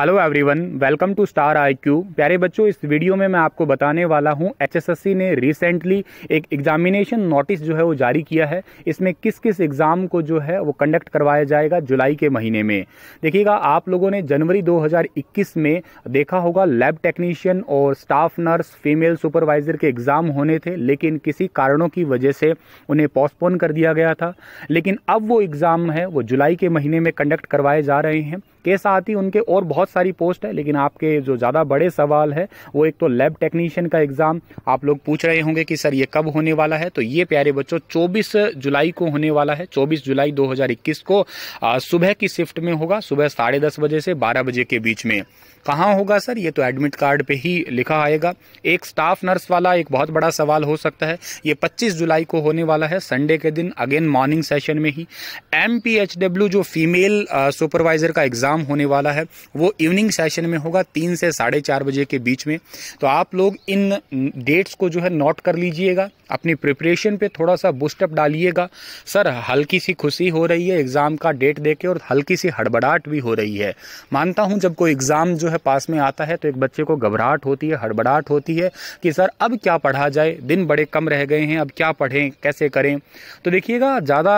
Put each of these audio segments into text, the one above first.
hello everyone welcome to star IQ प्यारे बच्चों इस वीडियो में मैं आपको बताने वाला हूं एचएसएससी ने रिसेंटली एक एग्जामिनेशन नोटिस जो है वो जारी किया है इसमें किस किस एग्ज़ाम को जो है वो कंडक्ट करवाया जाएगा जुलाई के महीने में देखिएगा आप लोगों ने जनवरी 2021 में देखा होगा लैब टेक्नीशियन और स्टाफ नर्स फीमेल सुपरवाइजर के एग्ज़ाम होने थे लेकिन किसी कारणों की वजह से उन्हें पोस्टपोन कर दिया गया था लेकिन अब वो एग्ज़ाम है वो जुलाई के महीने में कंडक्ट करवाए जा रहे हैं के साथ ही उनके और बहुत सारी पोस्ट है लेकिन आपके जो ज़्यादा बड़े सवाल है वो एक तो लैब टेक्नीशियन का एग्ज़ाम आप लोग पूछ रहे होंगे कि सर ये कब होने वाला है तो ये प्यारे बच्चों 24 जुलाई को होने वाला है 24 जुलाई 2021 को सुबह की शिफ्ट में होगा सुबह साढ़े दस बजे से बारह बजे के बीच में कहाँ होगा सर ये तो एडमिट कार्ड पे ही लिखा आएगा एक स्टाफ नर्स वाला एक बहुत बड़ा सवाल हो सकता है ये 25 जुलाई को होने वाला है संडे के दिन अगेन मॉर्निंग सेशन में ही एम जो फीमेल सुपरवाइजर का एग्ज़ाम एग्ज़ाम होने वाला है वो इवनिंग सेशन में होगा तीन से साढ़े चार बजे के बीच में तो आप लोग इन डेट्स को जो है नोट कर लीजिएगा अपनी प्रिपरेशन पे थोड़ा सा बुस्टअप डालिएगा सर हल्की सी खुशी हो रही है एग्ज़ाम का डेट देके और हल्की सी हड़बड़ाहट भी हो रही है मानता हूँ जब कोई एग्ज़ाम जो है पास में आता है तो एक बच्चे को घबराहट होती है हड़बड़ाहट होती है कि सर अब क्या पढ़ा जाए दिन बड़े कम रह गए हैं अब क्या पढ़ें कैसे करें तो देखिएगा ज़्यादा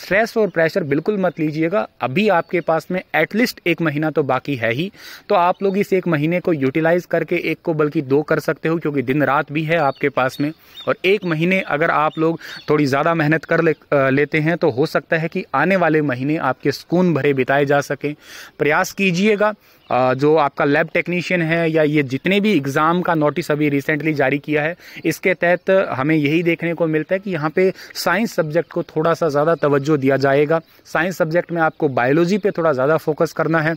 स्ट्रेस और प्रेशर बिल्कुल मत लीजिएगा अभी आपके पास में एटलीस्ट एटलीस्ट एक महीना तो बाकी है ही तो आप लोग इस एक महीने को यूटिलाइज़ करके एक को बल्कि दो कर सकते हो क्योंकि दिन रात भी है आपके पास में और एक महीने अगर आप लोग थोड़ी ज़्यादा मेहनत कर ले, लेते हैं तो हो सकता है कि आने वाले महीने आपके सुकून भरे बिताए जा सकें प्रयास कीजिएगा जो आपका लैब टेक्नीशियन है या ये जितने भी एग्ज़ाम का नोटिस अभी रिसेंटली जारी किया है इसके तहत हमें यही देखने को मिलता है कि यहाँ पे साइंस सब्जेक्ट को थोड़ा सा ज़्यादा तवज्जो दिया जाएगा साइंस सब्जेक्ट में आपको बायोलॉजी पे थोड़ा ज़्यादा फोकस करना है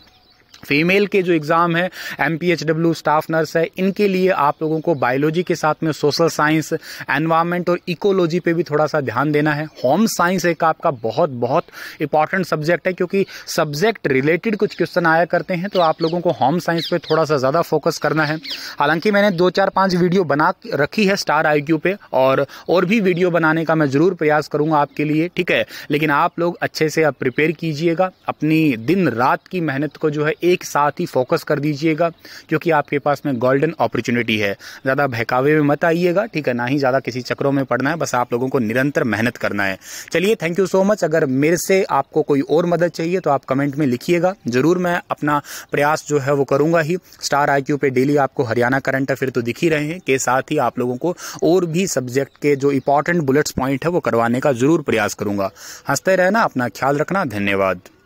फीमेल के जो एग्ज़ाम है M P H W staff nurse है इनके लिए आप लोगों को बायोलॉजी के साथ में सोशल साइंस एनवायरमेंट और इकोलॉजी पे भी थोड़ा सा ध्यान देना है होम साइंस एक आपका बहुत बहुत इंपॉर्टेंट सब्जेक्ट है क्योंकि सब्जेक्ट रिलेटेड कुछ क्वेश्चन आया करते हैं तो आप लोगों को होम साइंस पर थोड़ा सा ज़्यादा फोकस करना है हालांकि मैंने दो चार पाँच वीडियो बना रखी है स्टार आई क्यू पे और और भी वीडियो बनाने का मैं ज़रूर प्रयास करूँगा आपके लिए ठीक है लेकिन आप लोग अच्छे से आप प्रिपेयर कीजिएगा अपनी दिन रात की मेहनत को जो है एक साथ ही फोकस कर दीजिएगा क्योंकि आपके पास में गोल्डन अपॉर्चुनिटी है ज़्यादा बहकावे में मत आइएगा ठीक है ना ही ज़्यादा किसी चक्रों में पड़ना है बस आप लोगों को निरंतर मेहनत करना है चलिए थैंक यू सो मच अगर मेरे से आपको कोई और मदद चाहिए तो आप कमेंट में लिखिएगा ज़रूर मैं अपना प्रयास जो है वो करूँगा ही स्टार आई पे डेली आपको हरियाणा करंट अफेयर तो दिख ही रहे हैं के साथ ही आप लोगों को और भी सब्जेक्ट के जो इंपॉर्टेंट बुलेट्स पॉइंट है वो करवाने का ज़रूर प्रयास करूँगा हंसते रहना अपना ख्याल रखना धन्यवाद